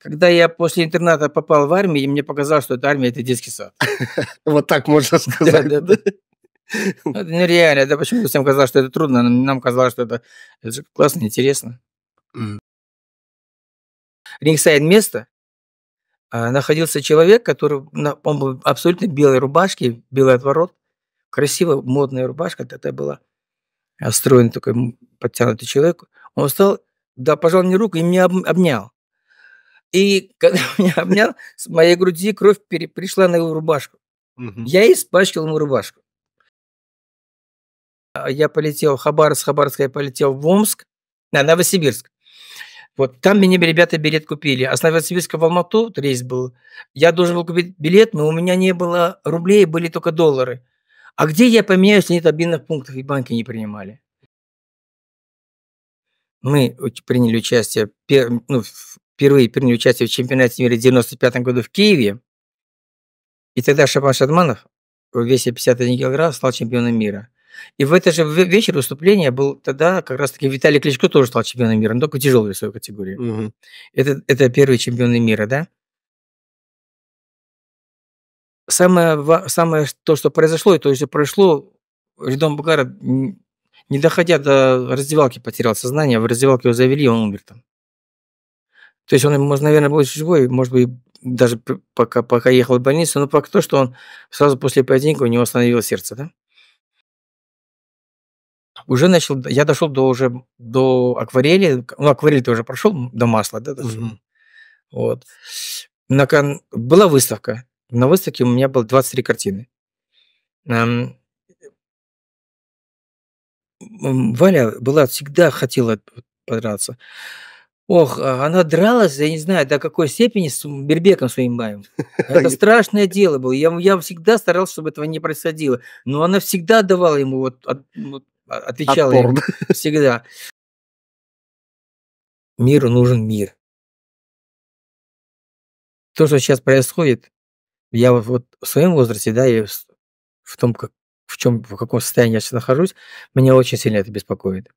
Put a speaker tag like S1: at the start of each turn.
S1: Когда я после интерната попал в армию, и мне показалось, что эта армия – это детский сад. Вот так можно сказать. Это нереально. Это почему всем казалось, что это трудно, нам казалось, что это классно, интересно. Рингсайд место а, находился человек, который он был абсолютно белой рубашки, белый отворот, красивая модная рубашка тогда была, а, стройный такой подтянутый человек. Он встал, да, пожал мне руку и меня обнял. И когда меня обнял, с моей груди кровь пере... пришла на его рубашку. Угу. Я испачкал ему рубашку. А, я полетел в Хабаровск, Хабаровск я полетел в Омск, на Новосибирск. Вот там мне ребята билет купили. А с Новосибирска в Алмату рейс был. Я должен был купить билет, но у меня не было рублей, были только доллары. А где я поменяю, если нет обменных пунктов, и банки не принимали? Мы приняли участие в, ну, в впервые принял участие в чемпионате мира в 95 году в Киеве. И тогда Шапан Шадманов в весе 51 килограмм стал чемпионом мира. И в этот же вечер выступления был тогда как раз-таки Виталий Кличко тоже стал чемпионом мира, но только тяжелой своей категории. Угу. Это, это первые чемпионы мира, да? Самое, самое то, что произошло, и то, что прошло, Ридон Букара, не доходя до раздевалки, потерял сознание, в раздевалке его завели, он умер там. То есть он, может, наверное, был живой, может быть, даже пока, пока ехал в больницу, но пока то, что он сразу после поединка у него остановилось сердце, да? Уже начал, я дошел до уже до акварели, ну, акварель ты уже прошел, до масла, да? Mm-hmm. Вот. На кон... Была выставка. На выставке у меня было 23 картины. Валя была всегда хотела подраться. Ох, а она дралась, я не знаю, до какой степени с Бербеком своим баем. Это страшное дело было. Я, я всегда старался, чтобы этого не происходило. Но она всегда давала ему, вот, от, вот а, отвечала ему. Всегда. Миру нужен мир. То, что сейчас происходит, я вот, вот в своем возрасте, да, и в том, как, в чем, в каком состоянии я сейчас нахожусь, меня очень сильно это беспокоит.